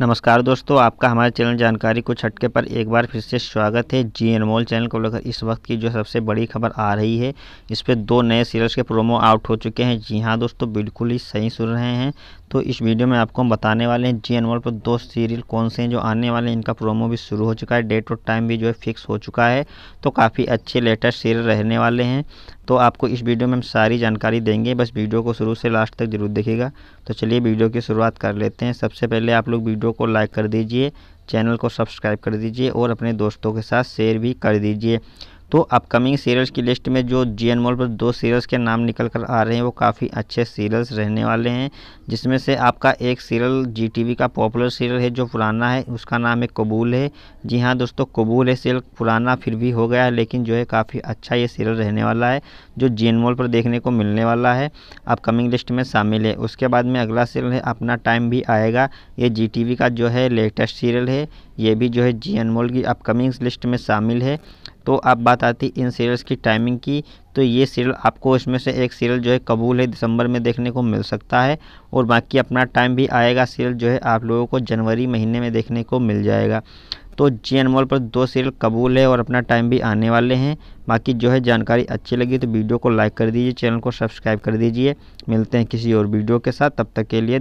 नमस्कार दोस्तों आपका हमारे चैनल जानकारी कुछ हटके पर एक बार फिर से स्वागत है जी अनमोल चैनल को लेकर इस वक्त की जो सबसे बड़ी खबर आ रही है इस पर दो नए सीरियल्स के प्रोमो आउट हो चुके हैं जी हाँ दोस्तों बिल्कुल ही सही सुन रहे हैं तो इस वीडियो में आपको हम बताने वाले हैं जी एनवल पर दो सीरियल कौन से हैं जो आने वाले हैं इनका प्रोमो भी शुरू हो चुका है डेट और टाइम भी जो है फिक्स हो चुका है तो काफ़ी अच्छे लेटेस्ट सीरियल रहने वाले हैं तो आपको इस वीडियो में हम सारी जानकारी देंगे बस वीडियो को शुरू से लास्ट तक जरूर देखेगा तो चलिए वीडियो की शुरुआत कर लेते हैं सबसे पहले आप लोग वीडियो को लाइक कर दीजिए चैनल को सब्सक्राइब कर दीजिए और अपने दोस्तों के साथ शेयर भी कर दीजिए तो अपकमिंग सीरियल्स की लिस्ट में जो जी एन मॉल पर दो सीरियल्स के नाम निकल कर आ रहे हैं वो काफ़ी अच्छे सीरियल्स रहने वाले हैं जिसमें से आपका एक सीरियल जी टी वी का पॉपुलर सीरियल है जो पुराना है उसका नाम है कबूल है जी हाँ दोस्तों कबूल है सीरियल पुराना फिर भी हो गया है लेकिन जो है काफ़ी अच्छा ये सीरियल रहने वाला है जो जी एन मॉल पर देखने को मिलने वाला है अपकमिंग लिस्ट में शामिल है उसके बाद में अगला सीरियल है अपना टाइम भी आएगा ये जी टी वी का जो है लेटेस्ट सीरियल है ये भी जो है जी एन मॉल की अपकमिंग लिस्ट में शामिल है तो अब बात आती इन सीरियल्स की टाइमिंग की तो ये सीरियल आपको इसमें से एक सीरियल जो है कबूल है दिसंबर में देखने को मिल सकता है और बाकी अपना टाइम भी आएगा सीरियल जो है आप लोगों को जनवरी महीने में देखने को मिल जाएगा तो जी अनमोल पर दो सीरियल कबूल है और अपना टाइम भी आने वाले हैं बाकी जो है जानकारी अच्छी लगी तो वीडियो को लाइक कर दीजिए चैनल को सब्सक्राइब कर दीजिए मिलते हैं किसी और वीडियो के साथ तब तक के लिए